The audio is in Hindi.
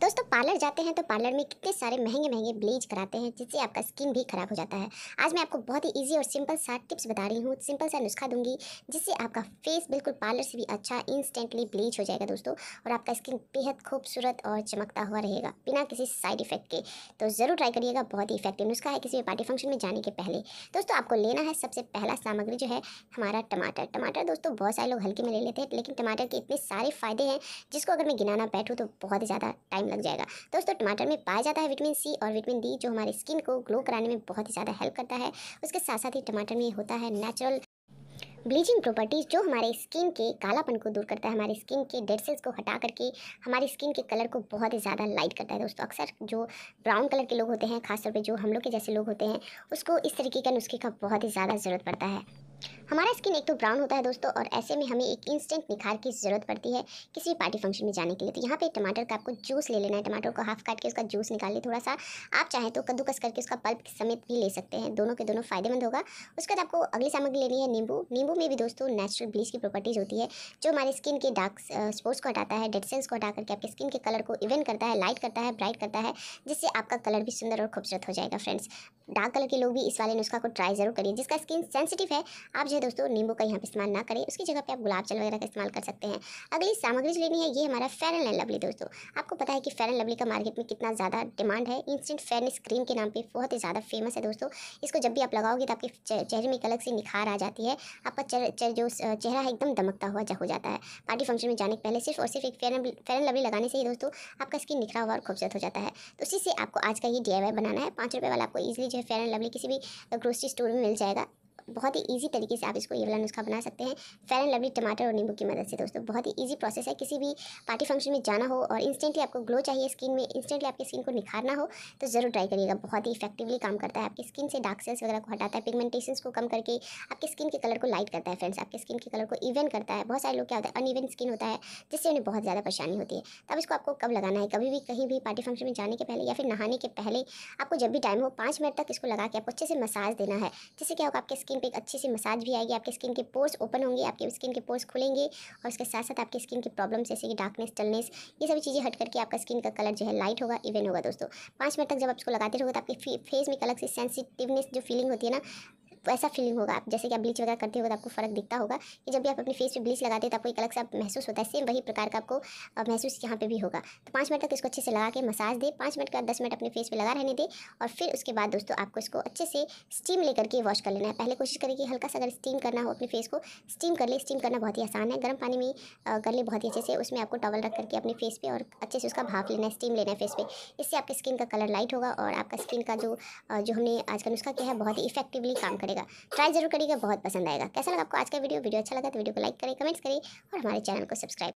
दोस्तों पार्लर जाते हैं तो पार्लर में कितने सारे महंगे महंगे ब्लीच कराते हैं जिससे आपका स्किन भी खराब हो जाता है आज मैं आपको बहुत ही इजी और सिंपल सा टिप्स बता रही हूँ सिंपल सा नुस्खा दूंगी जिससे आपका फेस बिल्कुल पार्लर से भी अच्छा इंस्टेंटली ब्लीच हो जाएगा दोस्तों और आपका स्किन बेहद खूबसूरत और चमकता हुआ रहेगा बिना किसी साइड इफेक्ट के तो ज़रूर ट्राई करिएगा बहुत ही इफेक्टिव नुस्खा है किसी भी पार्टी फंक्शन में जाने के पहले दोस्तों आपको लेना है सबसे पहला सामग्री जो है हमारा टमाटर टमाटर दोस्तों बहुत सारे लोग हल्के में ले लेते हैं लेकिन टमाटर के इतने सारे फ़ायदे हैं जिसको अगर मैं गिनाना बैठूँ तो बहुत ज़्यादा टाइम टाइम लग जाएगा दोस्तों टमाटर में पाया जाता है विटामिन सी और विटामिन डी जो हमारी स्किन को ग्लो कराने में बहुत ही ज़्यादा हेल्प करता है उसके साथ साथ ही टमाटर में होता है नेचुरल ब्लीचिंग प्रॉपर्टीज़ जो हमारे स्किन के कालापन को दूर करता है हमारी स्किन के डेड सेल्स को हटा करके हमारी स्किन के कलर को बहुत ही ज़्यादा लाइट करता है दोस्तों अक्सर जो ब्राउन कलर के लोग होते हैं खासतौर पे जो हम लोग के जैसे लोग होते हैं उसको इस तरीके का नुस्खे का बहुत ही ज़्यादा ज़रूरत पड़ता है हमारा स्किन एक तो ब्राउन होता है दोस्तों और ऐसे में हमें एक इंस्टेंट निखार की ज़रूरत पड़ती है किसी भी पार्टी फंक्शन में जाने के लिए तो यहाँ पे टमाटर का आपको जूस ले लेना है टमाटर को हाफ काट के उसका जूस निकाल ले थोड़ा सा आप चाहें तो कद्दूकस करके उसका पल्प समेत भी ले सकते हैं दोनों के दोनों फायदेमंद होगा उसके बाद आपको अगली सामग्री लेनी है नींबू नींबू में भी दोस्तों नेचुरल ब्लीच की प्रॉपर्टीज़ होती है जो हमारे स्किन के डार्क स्पोर्ट्स को हटाता है डेड को हटा करके आपके स्किन के कलर को इवन करता है लाइट करता है ब्राइट करता है जिससे आपका कलर भी सुंदर और खूबसूरत हो जाएगा फ्रेंड्स डार्क कलर के लोग भी इस वाले नुस्खा को ट्राई ज़रूर करिए जिसका स्किन सेंसिटिव है आप जो है दोस्तों नींबू का यहाँ पर इस्तेमाल ना करें उसकी जगह पर आप गुलाब जल वगैरह का इस्तेमाल कर सकते हैं अगली सामग्री जो लेनी है ये हमारा फेर एंड लवली दोस्तों आपको पता है कि फेर एंड लवली का मार्केट में कितना ज़्यादा डिमांड है इंस्टेंट फेयरनेस क्रीम के नाम पर बहुत ही ज़्यादा फेमस है दोस्तों इसको जब भी आप लगाओगे तो आपके चेहरे में एक अलग से निखार आ जाती है आपका चेहरा चेह, जो चेहरा है एकदम दमकता हुआ हो जाता है पार्टी फंक्शन में जाने के पहले सिर्फ और सिर्फ एक फेर फेर एंड लवली लगाने से ही दोस्तों आपका स्किन निखरा हुआ और खूबसूरत हो जाता है तो उसी से आपको आज का ये डी बनाना है पाँच रुपये वाला आपको ईजिली जो है फेर एंड लवली किसी भी ग्रोसरी स्टोर में मिल जाएगा बहुत ही ईजी तरीके से आप इसको ये वाला नुस्खा बना सकते हैं फेर एंड लवली टमाटर और नींबू की मदद से दोस्तों बहुत ही ईजी प्रोसेस है किसी भी पार्टी फंक्शन में जाना हो और इंस्टेंटली आपको ग्लो चाहिए स्किन में इंस्टेंटली आपकी स्किन को निखारना हो तो ज़रूर ट्राई करिएगा बहुत ही इफेक्टिवली काम करता है आपकी स्किन से डार्क सेल्स वगैरह को हटाता है पिगमेंटेशन को कम करके आपकी स्किन के कलर को लाइट करता है फ्रेंड्स आपकी स्किन के कलर को इवेंट करता है बहुत सारे लोग क्या होता है इवेंट स्किन होता है जिससे उन्हें बहुत ज़्यादा परेशानी होती है तब इसको आपको कब लगाना है कभी भी कहीं भी पार्टी फंक्शन में जाने के पहले या फिर नहाने के पहले आपको जब भी टाइम हो पाँच मिनट तक इसको लगा के आपको अच्छे से मसाज देना है जिससे क्या होगा आपकी स्किन स्किन पे एक अच्छी सी मसाज भी आएगी आपके स्किन के पोर्स ओपन होंगे आपके स्किन के पोर्स खुलेंगे और उसके साथ साथ आपकी स्किन की प्रॉब्लम्स जैसे कि डार्कनेस चलनेस ये सभी चीज़ें हट करके आपका स्किन का कलर जो है लाइट होगा इवन होगा दोस्तों पाँच मिनट तक जब आप इसको लगाते रहोगे तो आपके फेस में एक अलग सी सेंसिटिवनेस जो फीलिंग होती है ना वैसा फीलिंग होगा आप जैसे कि आप ब्लीच वगैरह करते हो तो आपको फ़र्क दिखता होगा कि जब भी आप अपने फेस पे ब्लीच लगाते हैं तो आपको एक अलग सा महसूस होता है सेम वही प्रकार का आपको महसूस यहाँ पे भी होगा तो पाँच मिनट तक इसको अच्छे से लगा के मसाज दे पाँच मिनट का दस मिनट अपने फेस पर लगा रहने दे और फिर उसके बाद दोस्तों आपको इसको अच्छे से स्टीम लेकर के वॉश कर लेना है पहले कोशिश करें कि हल्का सा अगर स्टीम करना हो अपने फेस को स्टीम कर ले स्टीम करना बहुत ही आसान है गर्म पानी में कर ले बहुत ही अच्छे से उसमें आपको टॉवल रख करके अपने फेस पर और अच्छे से उसका भाप लेना है स्टीम लेना है फेस पर इससे आपकी स्किन का कलर लाइट होगा और आपका स्किन का जो जो हमने आजकल उसका क्या किया है बहुत ही इफेक्टिवली काम करेगा करिएगा ट्राई जरूर करिएगा बहुत पसंद आएगा कैसा लगा आपको आज का वीडियो वीडियो अच्छा लगा तो वीडियो को लाइक करें कमेंट्स करें और हमारे चैनल को सब्सक्राइब